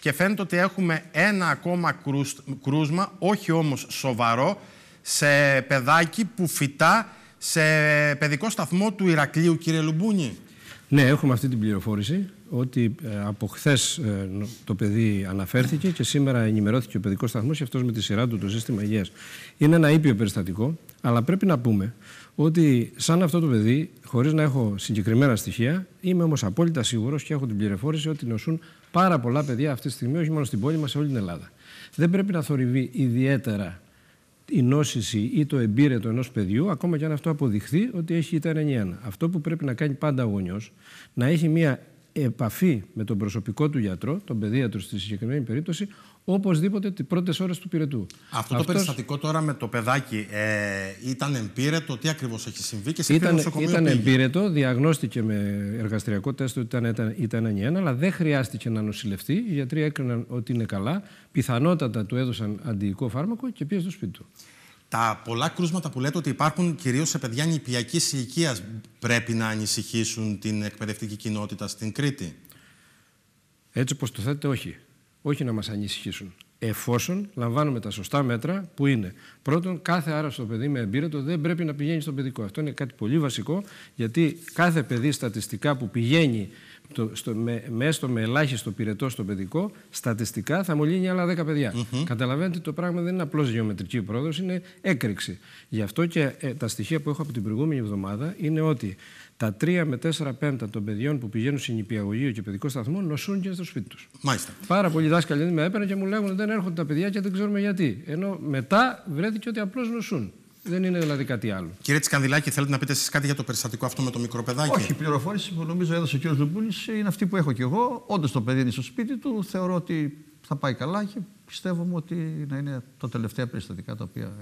και φαίνεται ότι έχουμε ένα ακόμα κρούσμα, όχι όμως σοβαρό, σε παιδάκι που φυτά σε παιδικό σταθμό του Ηρακλείου, κύριε Λουμπούνη. Ναι, έχουμε αυτή την πληροφόρηση ότι ε, από χθες ε, το παιδί αναφέρθηκε και σήμερα ενημερώθηκε ο παιδικός σταθμός και αυτός με τη σειρά του το σύστημα υγείας. Είναι ένα ήπιο περιστατικό, αλλά πρέπει να πούμε ότι σαν αυτό το παιδί, χωρίς να έχω συγκεκριμένα στοιχεία, είμαι όμως απόλυτα σίγουρος και έχω την πληροφόρηση ότι νοσούν πάρα πολλά παιδιά αυτή τη στιγμή, όχι μόνο στην πόλη μας, σε όλη την Ελλάδα. Δεν πρέπει να θορυβεί ιδιαίτερα η νόσηση ή το εμπύρετο ενός παιδιού, ακόμα και αν αυτό αποδειχθεί ότι έχει ητερενιένα. Αυτό που πρέπει να κάνει πάντα ο γονιός, να έχει μια επαφή με τον προσωπικό του γιατρό, τον παιδίατρο στη συγκεκριμένη περίπτωση, οπωσδήποτε τις πρώτες ώρες του πυρετού. Αυτό το περιστατικό τώρα με το παιδάκι ε, ήταν εμπειρετό, τι ακριβώς έχει συμβεί και σε ήταν, νοσοκομείο Ήταν πήγε. διαγνώστηκε με εργαστηριακό τεστ ότι ήταν, ήταν, ήταν ανιένα, αλλά δεν χρειάστηκε να νοσηλευτεί. Οι γιατροί έκριναν ότι είναι καλά. Πιθανότατα του έδωσαν αντιϊκό φάρμακο και πήγε στο σπίτι του. Τα πολλά κρούσματα που λέτε ότι υπάρχουν κυρίως σε παιδιά νηπιακής ηλικίας πρέπει να ανησυχήσουν την εκπαιδευτική κοινότητα στην Κρήτη. Έτσι όπως το θέτε, όχι. Όχι να μας ανησυχήσουν εφόσον λαμβάνουμε τα σωστά μέτρα που είναι πρώτον κάθε άραστο παιδί με εμπείρετο δεν πρέπει να πηγαίνει στον παιδικό. Αυτό είναι κάτι πολύ βασικό γιατί κάθε παιδί στατιστικά που πηγαίνει το, στο, με, έστω με ελάχιστο πυρετό στο παιδικό, στατιστικά θα μολύνει άλλα 10 παιδια mm -hmm. Καταλαβαίνετε το πράγμα δεν είναι απλώς γεωμετρική πρόοδος, είναι έκρηξη. Γι' αυτό και ε, τα στοιχεία που έχω από την προηγούμενη εβδομάδα είναι ότι τα 3 με 4 πέμπτα των παιδιών που πηγαίνουν σε νηπιαγωγείο και παιδικό σταθμό νοσούν και στο σπίτι τους. Μάλιστα. Πάρα πολλοί δάσκαλοι με έπαιρναν και μου λέγουν δεν έρχονται τα παιδιά και δεν ξέρουμε γιατί. Ενώ μετά βρέθηκε ότι απλώς νοσούν. Δεν είναι δηλαδή κάτι άλλο. Κύριε Τσκανδιλάκη, θέλετε να πείτε εσείς κάτι για το περιστατικό αυτό με το μικρό παιδάκι. Όχι, η πληροφόρηση που νομίζω έδωσε ο κ. Λουμπούλης είναι αυτή που έχω κι εγώ. Όντως το παιδί είναι στο σπίτι του. Θεωρώ ότι θα πάει καλά και πιστεύω ότι να είναι τα τελευταία περιστατικά τα οποία